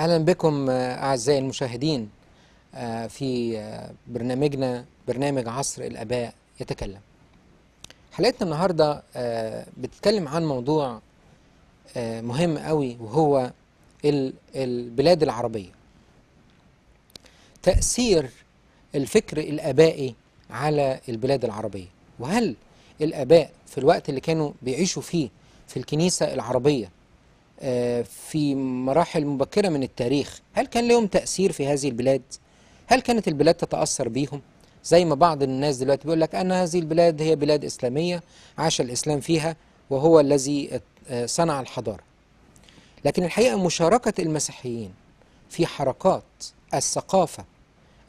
اهلا بكم آه، اعزائي المشاهدين آه، في آه، برنامجنا برنامج عصر الاباء يتكلم حلقتنا النهارده بتتكلم عن موضوع مهم قوي وهو البلاد العربيه تاثير الفكر الابائي على البلاد العربيه وهل الاباء في الوقت اللي كانوا بيعيشوا فيه في الكنيسه العربيه في مراحل مبكرة من التاريخ هل كان لهم تأثير في هذه البلاد؟ هل كانت البلاد تتأثر بيهم؟ زي ما بعض الناس دلوقتي بيقول لك أن هذه البلاد هي بلاد إسلامية عاش الإسلام فيها وهو الذي صنع الحضارة لكن الحقيقة مشاركة المسيحيين في حركات الثقافة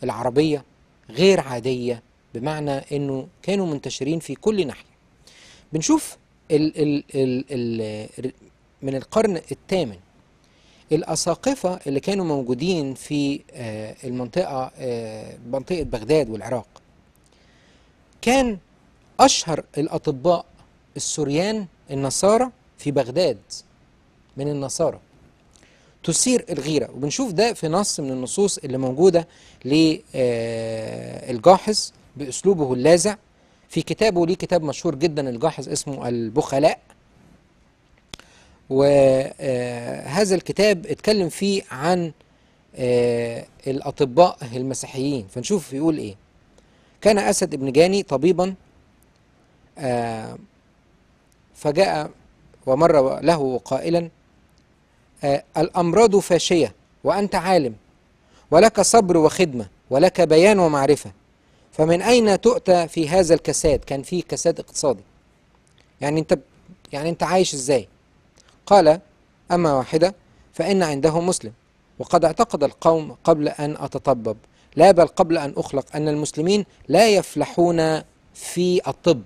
العربية غير عادية بمعنى أنه كانوا منتشرين في كل ناحية بنشوف ال ال ال ال من القرن الثامن الأساقفة اللي كانوا موجودين في آه، المنطقة آه، منطقة بغداد والعراق كان أشهر الأطباء السوريان النصارى في بغداد من النصارى تثير الغيرة وبنشوف ده في نص من النصوص اللي موجودة للجاحظ آه، بأسلوبه اللاذع في كتابه ليه كتاب مشهور جدا الجاحظ اسمه البخلاء وهذا الكتاب اتكلم فيه عن آه، الأطباء المسيحيين فنشوف يقول إيه كان أسد بن جاني طبيبا آه، فجاء ومر له قائلا آه، الأمراض فاشية وأنت عالم ولك صبر وخدمة ولك بيان ومعرفة فمن أين تؤتى في هذا الكساد كان فيه كساد اقتصادي يعني أنت يعني أنت عايش إزاي قال أما واحدة فإن عنده مسلم وقد اعتقد القوم قبل أن أتطبب لا بل قبل أن أخلق أن المسلمين لا يفلحون في الطب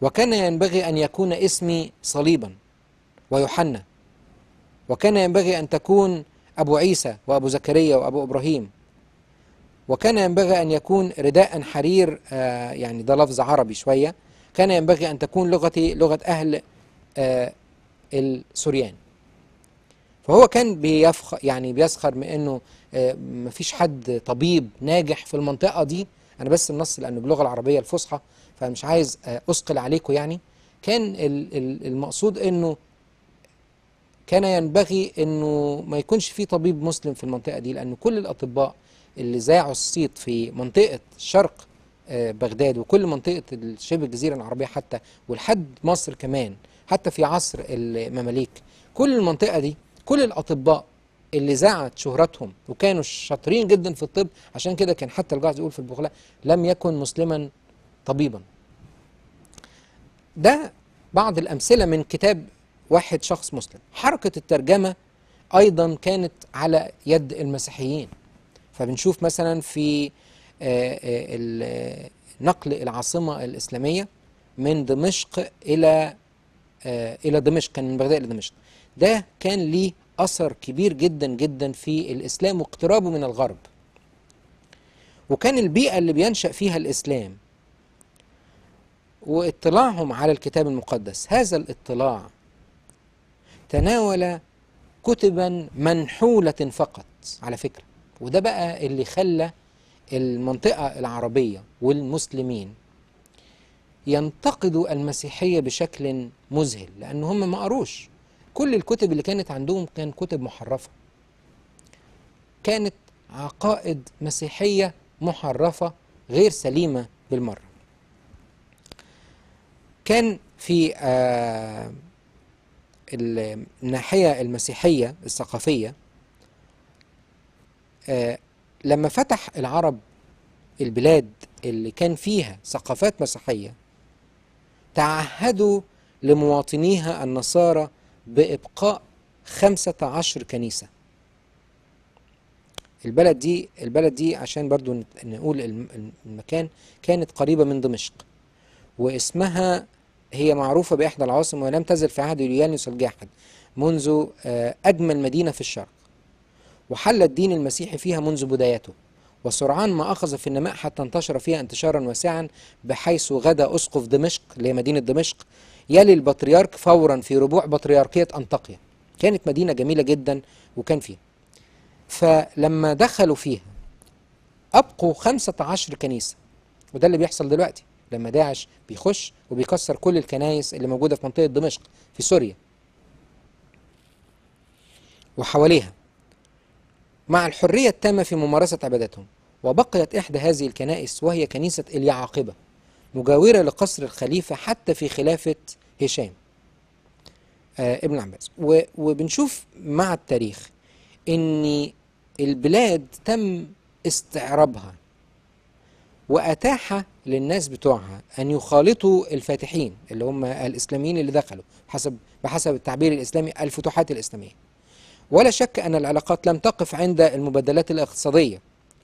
وكان ينبغي أن يكون اسمي صليبا ويوحنا وكان ينبغي أن تكون أبو عيسى وأبو زكريا وأبو إبراهيم وكان ينبغي أن يكون رداء حرير آه يعني ده لفظ عربي شوية كان ينبغي أن تكون لغتي لغة أهل آه، السوريان فهو كان بيفخ يعني بيسخر من انه آه، مفيش حد طبيب ناجح في المنطقه دي انا بس النص لانه باللغه العربيه الفصحى فمش عايز آه، اثقل عليكم يعني كان المقصود انه كان ينبغي انه ما يكونش في طبيب مسلم في المنطقه دي لان كل الاطباء اللي زاعوا الصيت في منطقه الشرق بغداد وكل منطقه شبه الجزيره العربيه حتى ولحد مصر كمان حتى في عصر المماليك كل المنطقه دي كل الاطباء اللي ذاعت شهرتهم وكانوا شاطرين جدا في الطب عشان كده كان حتى الجعز يقول في البخلاء لم يكن مسلما طبيبا ده بعض الأمثلة من كتاب واحد شخص مسلم حركة الترجمة أيضا كانت على يد المسيحيين فبنشوف مثلا في آه، آه، نقل العاصمة الإسلامية من دمشق إلى آه، إلى دمشق كان من بغداد إلى دمشق ده كان ليه أثر كبير جدا جدا في الإسلام واقترابه من الغرب وكان البيئة اللي بينشأ فيها الإسلام واطلاعهم على الكتاب المقدس هذا الاطلاع تناول كتبا منحولة فقط على فكرة وده بقى اللي خلى المنطقة العربية والمسلمين ينتقدوا المسيحية بشكل مذهل لأن هم ما قروش كل الكتب اللي كانت عندهم كان كتب محرفة كانت عقائد مسيحية محرفة غير سليمة بالمرة كان في آه الناحية المسيحية الثقافية آه لما فتح العرب البلاد اللي كان فيها ثقافات مسيحيه تعهدوا لمواطنيها النصارى بإبقاء خمسة عشر كنيسة البلد دي البلد دي عشان برضو نقول المكان كانت قريبة من دمشق واسمها هي معروفة بإحدى العواصم ولم تزل في عهد يوليانوس الجاحد منذ آه، أجمل مدينة في الشرق وحل الدين المسيحي فيها منذ بدايته وسرعان ما أخذ في النماء حتى انتشر فيها انتشارا واسعا بحيث غدا أسقف دمشق اللي هي مدينة دمشق يلي البطريرك فورا في ربوع بطريركية أنطاكيا كانت مدينة جميلة جدا وكان فيها فلما دخلوا فيها أبقوا 15 كنيسة وده اللي بيحصل دلوقتي لما داعش بيخش وبيكسر كل الكنايس اللي موجودة في منطقة دمشق في سوريا وحواليها مع الحرية التامة في ممارسة عبادتهم وبقيت إحدى هذه الكنائس وهي كنيسة اليعاقبة مجاورة لقصر الخليفة حتى في خلافة هشام آه ابن عباس وبنشوف مع التاريخ ان البلاد تم استعرابها واتاح للناس بتوعها ان يخالطوا الفاتحين اللي هم الاسلاميين اللي دخلوا حسب بحسب التعبير الاسلامي الفتوحات الاسلاميه ولا شك أن العلاقات لم تقف عند المبادلات الاقتصادية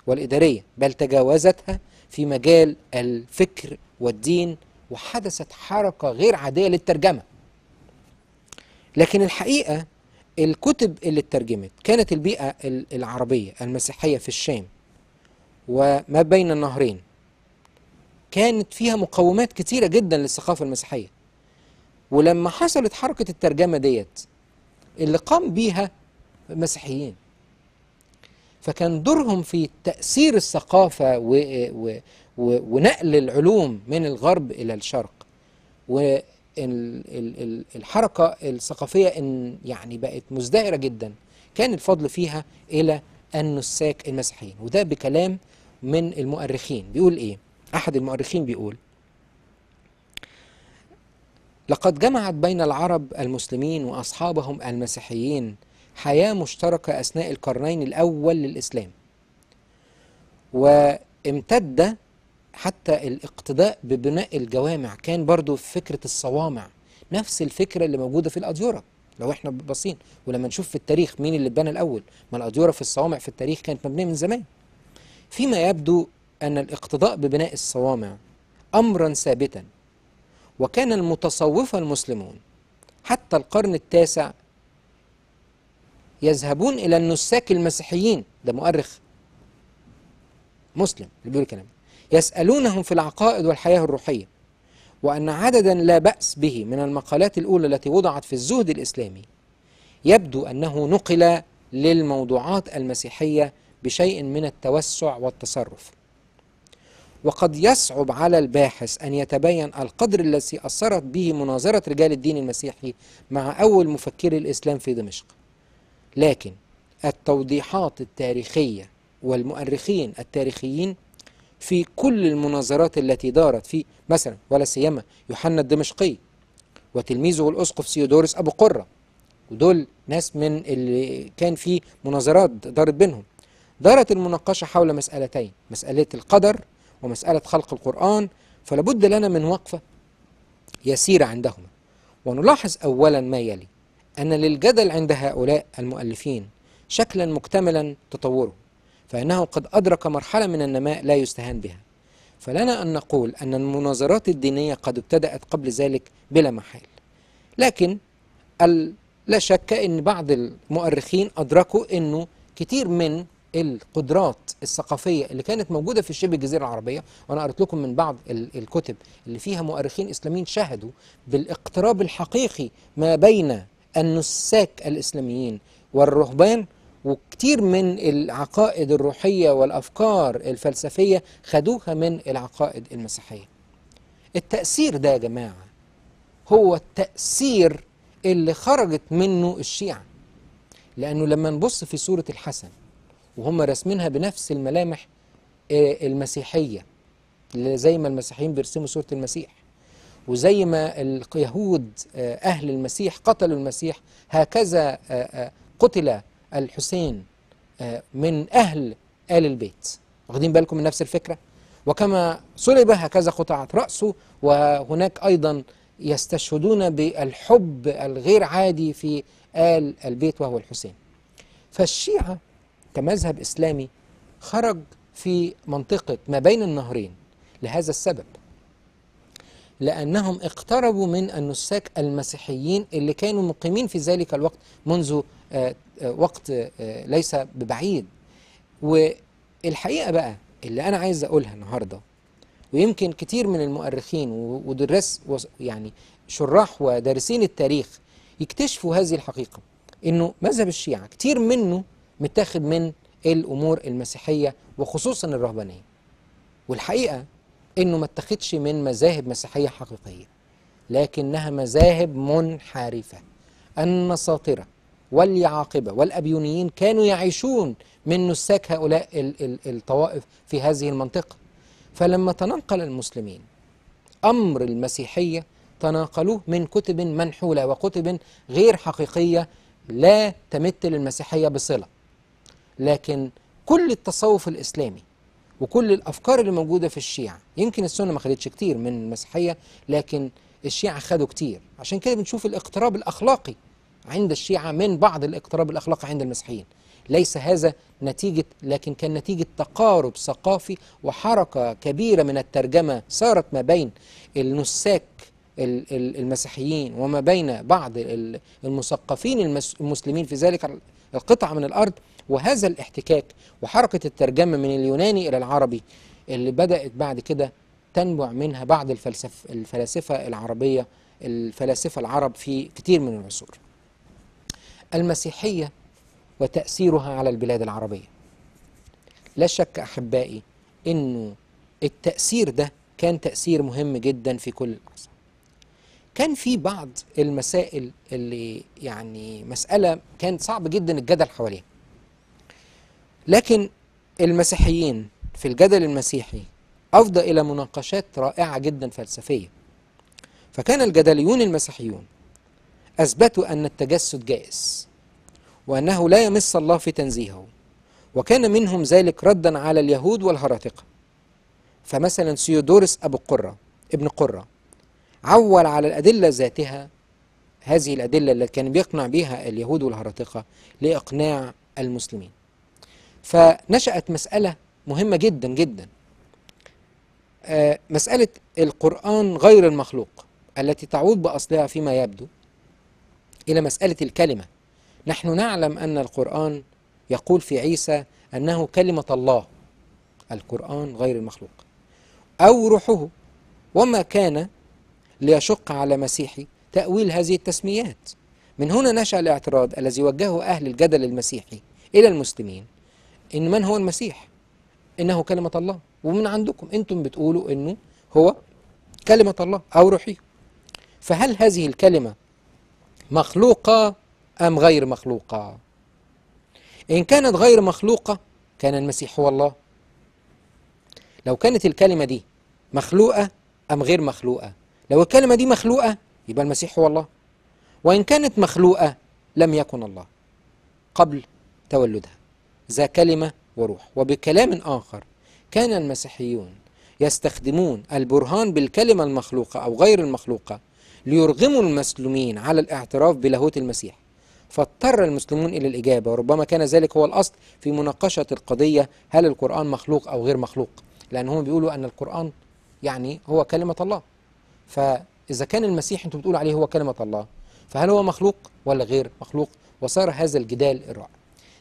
والإدارية بل تجاوزتها في مجال الفكر والدين وحدثت حركة غير عادية للترجمة لكن الحقيقة الكتب اللي اترجمت كانت البيئة العربية المسيحية في الشام وما بين النهرين كانت فيها مقومات كتيرة جدا للثقافة المسيحية ولما حصلت حركة الترجمة ديت اللي قام بيها مسيحيين فكان دورهم في تأثير الثقافة و... و... و... ونقل العلوم من الغرب إلى الشرق والحركة الثقافية إن يعني بقت مزدهرة جدا كان الفضل فيها إلى النساك المسيحيين وده بكلام من المؤرخين بيقول إيه أحد المؤرخين بيقول لقد جمعت بين العرب المسلمين وأصحابهم المسيحيين حياة مشتركة أثناء القرنين الأول للإسلام وامتد حتى الاقتداء ببناء الجوامع كان برضو فكرة الصوامع نفس الفكرة اللي موجودة في الأديورة لو احنا باصين ولما نشوف في التاريخ مين اللي اتبنى الأول ما الأديورة في الصوامع في التاريخ كانت مبنية من زمان فيما يبدو أن الاقتداء ببناء الصوامع أمرا ثابتا وكان المتصوفة المسلمون حتى القرن التاسع يذهبون إلى النساك المسيحيين ده مؤرخ مسلم اللي بيقول الكلام يسألونهم في العقائد والحياة الروحية وأن عددا لا بأس به من المقالات الأولى التي وضعت في الزهد الإسلامي يبدو أنه نقل للموضوعات المسيحية بشيء من التوسع والتصرف وقد يصعب على الباحث أن يتبين القدر الذي أثرت به مناظرة رجال الدين المسيحي مع أول مفكري الإسلام في دمشق لكن التوضيحات التاريخية والمؤرخين التاريخيين في كل المناظرات التي دارت في مثلا ولا سيما يوحنا الدمشقي وتلميذه الأسقف سيودورس أبو قرة ودول ناس من اللي كان في مناظرات دارت بينهم دارت المناقشة حول مسألتين مسألة القدر ومسألة خلق القرآن فلابد لنا من وقفة يسيرة عندهما ونلاحظ أولا ما يلي أن للجدل عند هؤلاء المؤلفين شكلا مكتملا تطوره فإنه قد أدرك مرحلة من النماء لا يستهان بها فلنا أن نقول أن المناظرات الدينية قد ابتدأت قبل ذلك بلا محال لكن لا شك أن بعض المؤرخين أدركوا أنه كتير من القدرات الثقافية اللي كانت موجودة في شبه الجزيرة العربية وأنا قرأت لكم من بعض الكتب اللي فيها مؤرخين إسلاميين شهدوا بالاقتراب الحقيقي ما بين النساك الإسلاميين والرهبان وكتير من العقائد الروحية والأفكار الفلسفية خدوها من العقائد المسيحية التأثير ده يا جماعة هو التأثير اللي خرجت منه الشيعة لأنه لما نبص في سورة الحسن وهم راسمينها بنفس الملامح آه، المسيحية زي ما المسيحيين بيرسموا سورة المسيح وزي ما اليهود آه، أهل المسيح قتلوا المسيح هكذا آه، آه، قتل الحسين من أهل آل البيت واخدين بالكم من نفس الفكرة وكما صلب هكذا قطعت رأسه وهناك أيضا يستشهدون بالحب الغير عادي في آل البيت وهو الحسين فالشيعة كمذهب إسلامي خرج في منطقة ما بين النهرين لهذا السبب لأنهم اقتربوا من النساك المسيحيين اللي كانوا مقيمين في ذلك الوقت منذ آه، آه، وقت آه، ليس ببعيد والحقيقة بقى اللي أنا عايز أقولها النهاردة ويمكن كتير من المؤرخين ودرس يعني شراح ودارسين التاريخ يكتشفوا هذه الحقيقة إنه مذهب الشيعة كتير منه متاخد من الأمور المسيحية وخصوصا الرهبانية والحقيقة انه ما اتخذش من مذاهب مسيحيه حقيقيه لكنها مذاهب منحرفه النساطره واليعاقبه والابيونيين كانوا يعيشون من نساك هؤلاء الطوائف في هذه المنطقه فلما تنقل المسلمين امر المسيحيه تناقلوه من كتب منحوله وكتب غير حقيقيه لا تمت للمسيحيه بصله لكن كل التصوف الاسلامي وكل الافكار اللي موجوده في الشيعه يمكن السنه ما خدتش كتير من المسيحيه لكن الشيعه خدوا كتير عشان كده بنشوف الاقتراب الاخلاقي عند الشيعه من بعض الاقتراب الاخلاقي عند المسيحيين ليس هذا نتيجه لكن كان نتيجه تقارب ثقافي وحركه كبيره من الترجمه صارت ما بين النساك المسيحيين وما بين بعض المثقفين المسلمين في ذلك القطعة من الأرض وهذا الاحتكاك وحركة الترجمة من اليوناني إلى العربي اللي بدأت بعد كده تنبع منها بعض الفلسف الفلاسفة العربية الفلاسفة العرب في كتير من العصور المسيحية وتأثيرها على البلاد العربية لا شك أحبائي أنه التأثير ده كان تأثير مهم جدا في كل العصر كان في بعض المسائل اللي يعني مسألة كان صعب جدا الجدل حواليها لكن المسيحيين في الجدل المسيحي أفضى إلى مناقشات رائعة جدا فلسفية فكان الجدليون المسيحيون أثبتوا أن التجسد جائز وأنه لا يمس الله في تنزيهه وكان منهم ذلك ردا على اليهود والهراطقة فمثلا سيودورس أبو قرة ابن قرة عول على الأدلة ذاتها هذه الأدلة التي كان بيقنع بها اليهود والهرطقة لإقناع المسلمين فنشأت مسألة مهمة جدا جدا آه، مسألة القرآن غير المخلوق التي تعود بأصلها فيما يبدو إلى مسألة الكلمة نحن نعلم أن القرآن يقول في عيسى أنه كلمة الله القرآن غير المخلوق أو روحه وما كان ليشق على مسيحي تأويل هذه التسميات من هنا نشأ الاعتراض الذي وجهه أهل الجدل المسيحي إلى المسلمين إن من هو المسيح إنه كلمة الله ومن عندكم أنتم بتقولوا إنه هو كلمة الله أو روحي فهل هذه الكلمة مخلوقة أم غير مخلوقة إن كانت غير مخلوقة كان المسيح هو الله لو كانت الكلمة دي مخلوقة أم غير مخلوقة لو الكلمة دي مخلوقة يبقى المسيح هو الله وإن كانت مخلوقة لم يكن الله قبل تولدها ذا كلمة وروح وبكلام آخر كان المسيحيون يستخدمون البرهان بالكلمة المخلوقة أو غير المخلوقة ليرغموا المسلمين على الاعتراف بلاهوت المسيح فاضطر المسلمون إلى الإجابة وربما كان ذلك هو الأصل في مناقشة القضية هل القرآن مخلوق أو غير مخلوق لأنهم بيقولوا أن القرآن يعني هو كلمة الله فإذا كان المسيح أنتم بتقولوا عليه هو كلمة الله فهل هو مخلوق ولا غير مخلوق وصار هذا الجدال الرائع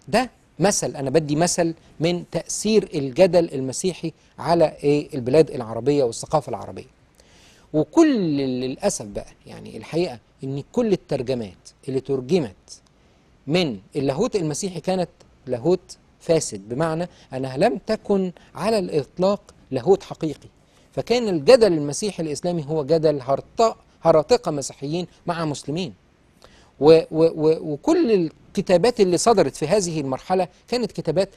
ده مثل أنا بدي مثل من تأثير الجدل المسيحي على إيه البلاد العربية والثقافة العربية وكل للأسف بقى يعني الحقيقة إن كل الترجمات اللي ترجمت من اللاهوت المسيحي كانت لاهوت فاسد بمعنى أنها لم تكن على الإطلاق لاهوت حقيقي فكان الجدل المسيحي الإسلامي هو جدل هرطقة مسيحيين مع مسلمين و و وكل الكتابات اللي صدرت في هذه المرحلة كانت كتابات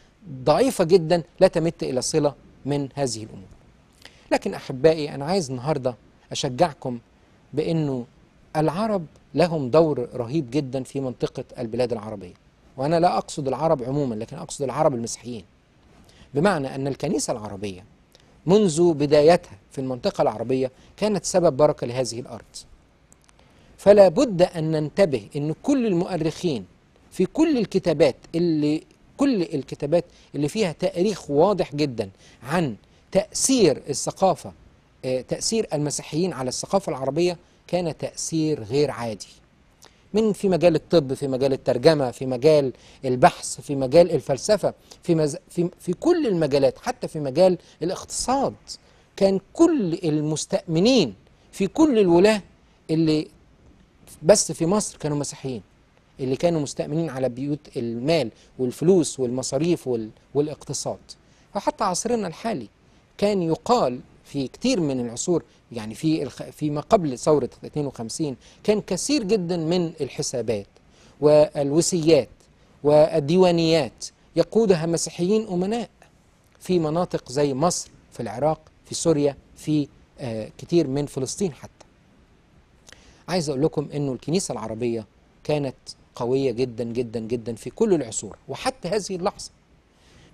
ضعيفة جدا لا تمت إلى صلة من هذه الأمور لكن أحبائي أنا عايز النهاردة أشجعكم بأنه العرب لهم دور رهيب جدا في منطقة البلاد العربية وأنا لا أقصد العرب عموما لكن أقصد العرب المسيحيين بمعنى أن الكنيسة العربية منذ بدايتها في المنطقة العربية كانت سبب بركة لهذه الأرض فلا بد أن ننتبه أن كل المؤرخين في كل الكتابات اللي كل الكتابات اللي فيها تاريخ واضح جدا عن تأثير الثقافة آه، تأثير المسيحيين على الثقافة العربية كان تأثير غير عادي من في مجال الطب في مجال الترجمة في مجال البحث في مجال الفلسفة في, مز... في... في كل المجالات حتى في مجال الاقتصاد كان كل المستأمنين في كل الولاة اللي بس في مصر كانوا مسيحيين اللي كانوا مستأمنين على بيوت المال والفلوس والمصاريف وال... والاقتصاد وحتى عصرنا الحالي كان يقال في كتير من العصور يعني في فيما قبل ثورة 52 كان كثير جدا من الحسابات والوسيات والديوانيات يقودها مسيحيين أمناء في مناطق زي مصر في العراق في سوريا في آه، كتير من فلسطين حتى عايز أقول لكم أنه الكنيسة العربية كانت قوية جدا جدا جدا في كل العصور وحتى هذه اللحظة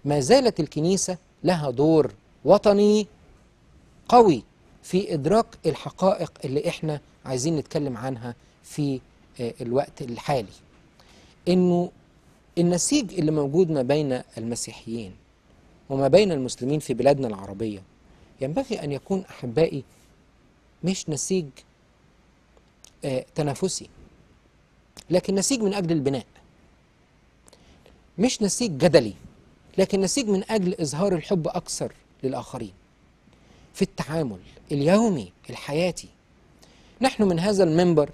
ما زالت الكنيسة لها دور وطني قوي في إدراك الحقائق اللي إحنا عايزين نتكلم عنها في آه، الوقت الحالي إنه النسيج اللي موجود ما بين المسيحيين وما بين المسلمين في بلادنا العربية ينبغي أن يكون أحبائي مش نسيج آه، تنافسي لكن نسيج من أجل البناء مش نسيج جدلي لكن نسيج من أجل إظهار الحب أكثر للآخرين في التعامل اليومي الحياتي نحن من هذا المنبر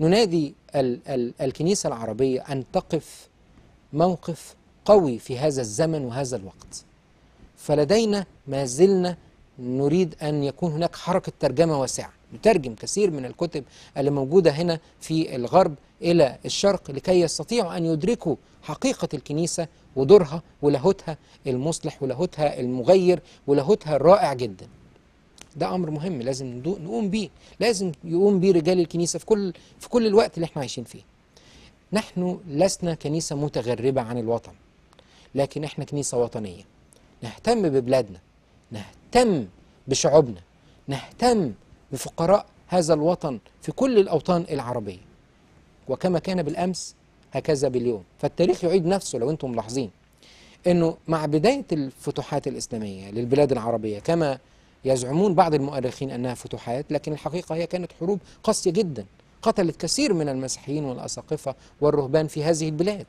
ننادي ال ال الكنيسة العربية أن تقف موقف قوي في هذا الزمن وهذا الوقت فلدينا ما زلنا نريد أن يكون هناك حركة ترجمة واسعة نترجم كثير من الكتب اللي موجودة هنا في الغرب إلى الشرق لكي يستطيعوا أن يدركوا حقيقة الكنيسة ودورها ولاهوتها المصلح ولاهوتها المغير ولاهوتها الرائع جداً ده امر مهم لازم نقوم بيه لازم يقوم بيه رجال الكنيسه في كل في كل الوقت اللي احنا عايشين فيه نحن لسنا كنيسه متغربه عن الوطن لكن احنا كنيسه وطنيه نهتم ببلادنا نهتم بشعوبنا نهتم بفقراء هذا الوطن في كل الاوطان العربيه وكما كان بالامس هكذا باليوم فالتاريخ يعيد نفسه لو انتم ملاحظين انه مع بدايه الفتوحات الاسلاميه للبلاد العربيه كما يزعمون بعض المؤرخين أنها فتوحات لكن الحقيقة هي كانت حروب قاسية جدا قتلت كثير من المسيحيين والأساقفة والرهبان في هذه البلاد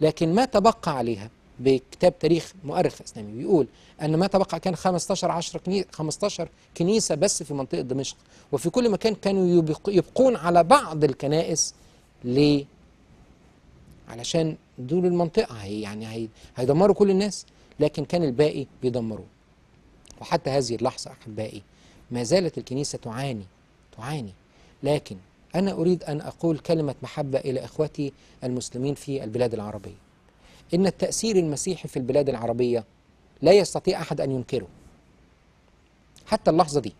لكن ما تبقى عليها بكتاب تاريخ مؤرخ اسلامي بيقول ان ما تبقى كان 15 10 15 كنيسه بس في منطقه دمشق وفي كل مكان كانوا يبقون على بعض الكنائس ليه؟ علشان دول المنطقه هي يعني هيدمروا كل الناس لكن كان الباقي بيدمروه وحتى هذه اللحظة أحبائي ما زالت الكنيسة تعاني تعاني لكن أنا أريد أن أقول كلمة محبة إلى إخوتي المسلمين في البلاد العربية إن التأثير المسيحي في البلاد العربية لا يستطيع أحد أن ينكره حتى اللحظة دي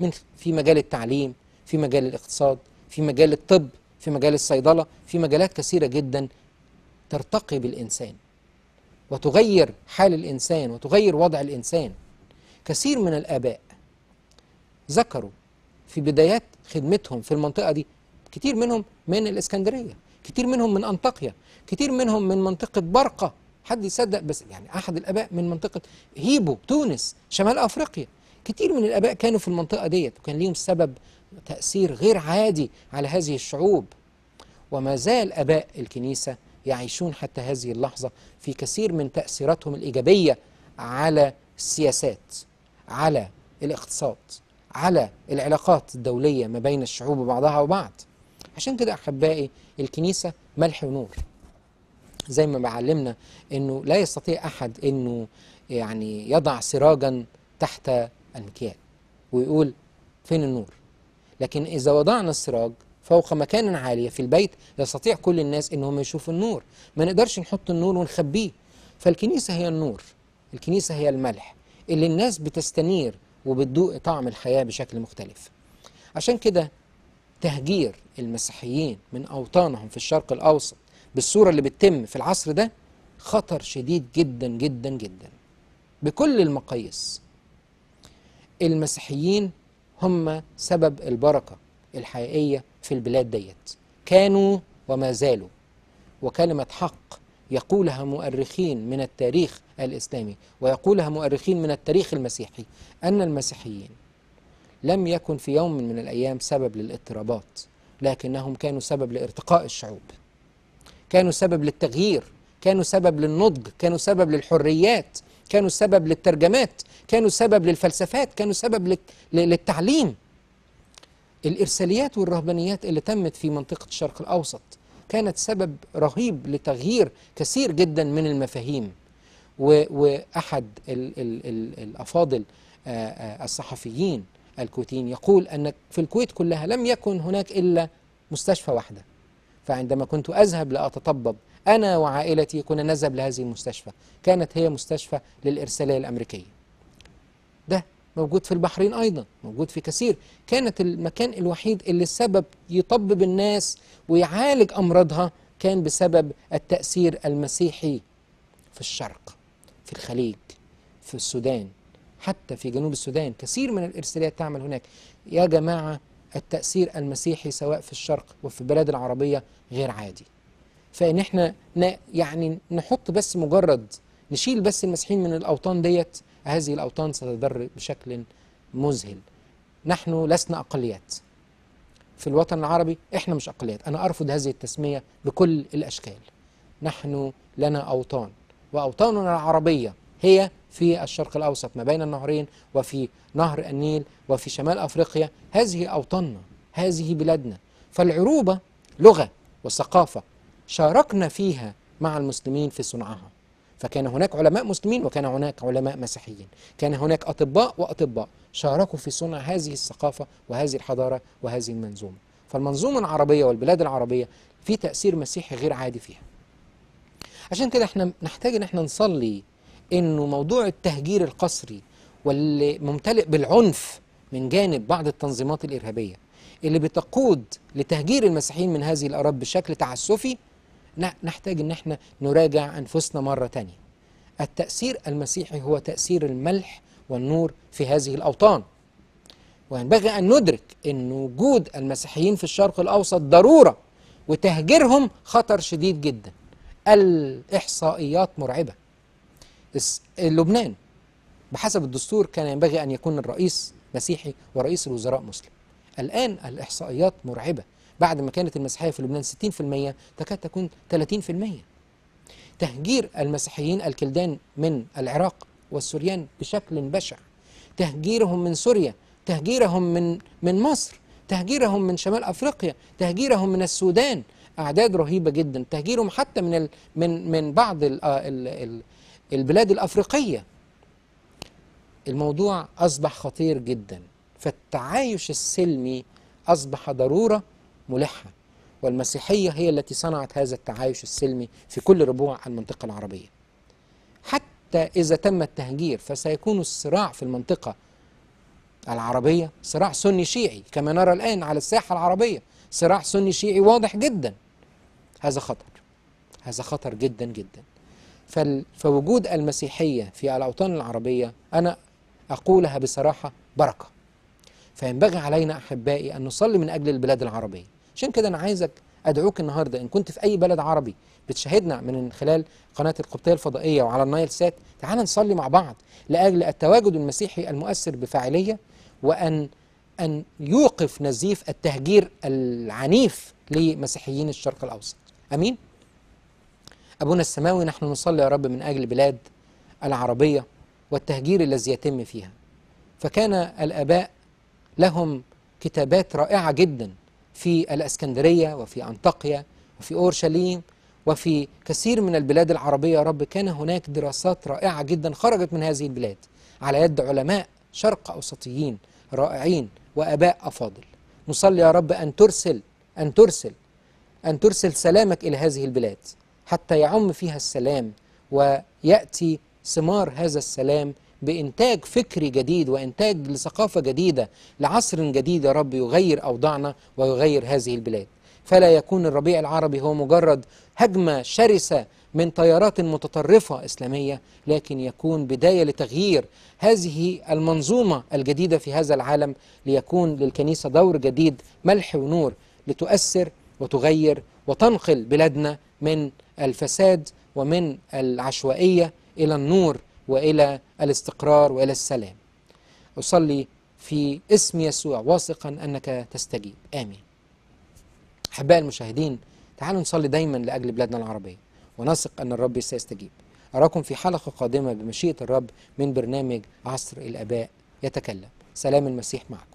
من في مجال التعليم في مجال الاقتصاد في مجال الطب في مجال الصيدلة في مجالات كثيرة جدا ترتقي بالإنسان وتغير حال الإنسان وتغير وضع الإنسان كثير من الآباء ذكروا في بدايات خدمتهم في المنطقة دي كتير منهم من الإسكندرية كتير منهم من أنطاكيا كتير منهم من منطقة برقة حد يصدق بس يعني أحد الآباء من منطقة هيبو تونس شمال أفريقيا كتير من الآباء كانوا في المنطقة ديت وكان ليهم سبب تأثير غير عادي على هذه الشعوب وما زال آباء الكنيسة يعيشون حتى هذه اللحظة في كثير من تأثيراتهم الإيجابية على السياسات على الاقتصاد على العلاقات الدولية ما بين الشعوب وبعضها وبعض عشان كده أحبائي الكنيسة ملح ونور زي ما بعلمنا أنه لا يستطيع أحد أنه يعني يضع سراجا تحت المكيال ويقول فين النور لكن إذا وضعنا السراج فوق مكان عالية في البيت يستطيع كل الناس أنهم يشوفوا النور ما نقدرش نحط النور ونخبيه فالكنيسة هي النور الكنيسة هي الملح اللي الناس بتستنير وبتدوق طعم الحياة بشكل مختلف عشان كده تهجير المسيحيين من أوطانهم في الشرق الأوسط بالصورة اللي بتتم في العصر ده خطر شديد جدا جدا جدا بكل المقاييس المسيحيين هم سبب البركة الحقيقية في البلاد ديت كانوا وما زالوا وكلمة حق يقولها مؤرخين من التاريخ الإسلامي ويقولها مؤرخين من التاريخ المسيحي أن المسيحيين لم يكن في يوم من الأيام سبب للاضطرابات لكنهم كانوا سبب لارتقاء الشعوب كانوا سبب للتغيير كانوا سبب للنضج كانوا سبب للحريات كانوا سبب للترجمات كانوا سبب للفلسفات كانوا سبب للتعليم الإرساليات والرهبانيات اللي تمت في منطقة الشرق الأوسط كانت سبب رهيب لتغيير كثير جدا من المفاهيم وأحد الـ الـ الـ الأفاضل الصحفيين الكويتيين يقول أن في الكويت كلها لم يكن هناك إلا مستشفى واحدة فعندما كنت أذهب لأتطبب أنا وعائلتي كنا نذهب لهذه المستشفى كانت هي مستشفى للإرسالية الأمريكية ده موجود في البحرين أيضا موجود في كثير كانت المكان الوحيد اللي السبب يطبب الناس ويعالج أمراضها كان بسبب التأثير المسيحي في الشرق في الخليج في السودان حتى في جنوب السودان كثير من الإرساليات تعمل هناك يا جماعة التأثير المسيحي سواء في الشرق وفي البلاد العربية غير عادي فإن احنا يعني نحط بس مجرد نشيل بس المسيحيين من الأوطان ديت هذه الأوطان ستضر بشكل مذهل نحن لسنا أقليات في الوطن العربي احنا مش أقليات أنا أرفض هذه التسمية بكل الأشكال نحن لنا أوطان وأوطاننا العربية هي في الشرق الأوسط ما بين النهرين وفي نهر النيل وفي شمال أفريقيا هذه أوطاننا هذه بلادنا فالعروبة لغة وثقافة شاركنا فيها مع المسلمين في صنعها فكان هناك علماء مسلمين وكان هناك علماء مسيحيين كان هناك أطباء وأطباء شاركوا في صنع هذه الثقافة وهذه الحضارة وهذه المنظومة فالمنظومة العربية والبلاد العربية في تأثير مسيحي غير عادي فيها عشان كده احنا نحتاج ان احنا نصلي انه موضوع التهجير القسري واللي ممتلئ بالعنف من جانب بعض التنظيمات الارهابيه اللي بتقود لتهجير المسيحيين من هذه الاراضي بشكل تعسفي نحتاج ان احنا نراجع انفسنا مره تانية التاثير المسيحي هو تاثير الملح والنور في هذه الاوطان وينبغي ان ندرك ان وجود المسيحيين في الشرق الاوسط ضروره وتهجيرهم خطر شديد جدا الإحصائيات مرعبة لبنان بحسب الدستور كان ينبغي أن يكون الرئيس مسيحي ورئيس الوزراء مسلم الآن الإحصائيات مرعبة بعد ما كانت المسيحية في لبنان 60% تكاد تكون 30% تهجير المسيحيين الكلدان من العراق والسوريان بشكل بشع تهجيرهم من سوريا تهجيرهم من من مصر تهجيرهم من شمال افريقيا تهجيرهم من السودان اعداد رهيبه جدا تهجيرهم حتى من ال من من بعض ال آه، ال ال البلاد الافريقيه الموضوع اصبح خطير جدا فالتعايش السلمي اصبح ضروره ملحه والمسيحيه هي التي صنعت هذا التعايش السلمي في كل ربوع المنطقه العربيه حتى اذا تم التهجير فسيكون الصراع في المنطقه العربيه صراع سني شيعي كما نرى الان على الساحه العربيه صراع سني شيعي واضح جدا هذا خطر هذا خطر جدا جدا فوجود المسيحية في الأوطان العربية أنا أقولها بصراحة بركة فينبغي علينا أحبائي أن نصلي من أجل البلاد العربية عشان كده أنا عايزك أدعوك النهاردة إن كنت في أي بلد عربي بتشاهدنا من خلال قناة القبطية الفضائية وعلى النايل سات تعال نصلي مع بعض لأجل التواجد المسيحي المؤثر بفاعلية وأن أن يوقف نزيف التهجير العنيف لمسيحيين الشرق الأوسط أمين أبونا السماوي نحن نصلي يا رب من أجل بلاد العربية والتهجير الذي يتم فيها فكان الآباء لهم كتابات رائعة جدا في الأسكندرية وفي أنطاقيا وفي أورشليم وفي كثير من البلاد العربية يا رب كان هناك دراسات رائعة جدا خرجت من هذه البلاد على يد علماء شرق أوسطيين رائعين وآباء أفاضل نصلي يا رب أن ترسل أن ترسل أن ترسل سلامك إلى هذه البلاد حتى يعم فيها السلام ويأتي ثمار هذا السلام بإنتاج فكري جديد وإنتاج لثقافة جديدة لعصر جديد يا رب يغير أوضاعنا ويغير هذه البلاد فلا يكون الربيع العربي هو مجرد هجمة شرسة من طيارات متطرفة إسلامية لكن يكون بداية لتغيير هذه المنظومة الجديدة في هذا العالم ليكون للكنيسة دور جديد ملح ونور لتؤثر وتغير وتنقل بلادنا من الفساد ومن العشوائية إلى النور وإلى الاستقرار وإلى السلام أصلي في اسم يسوع واثقا أنك تستجيب آمين أحباء المشاهدين تعالوا نصلي دايما لأجل بلادنا العربية ونثق أن الرب سيستجيب أراكم في حلقة قادمة بمشيئة الرب من برنامج عصر الآباء يتكلم سلام المسيح معكم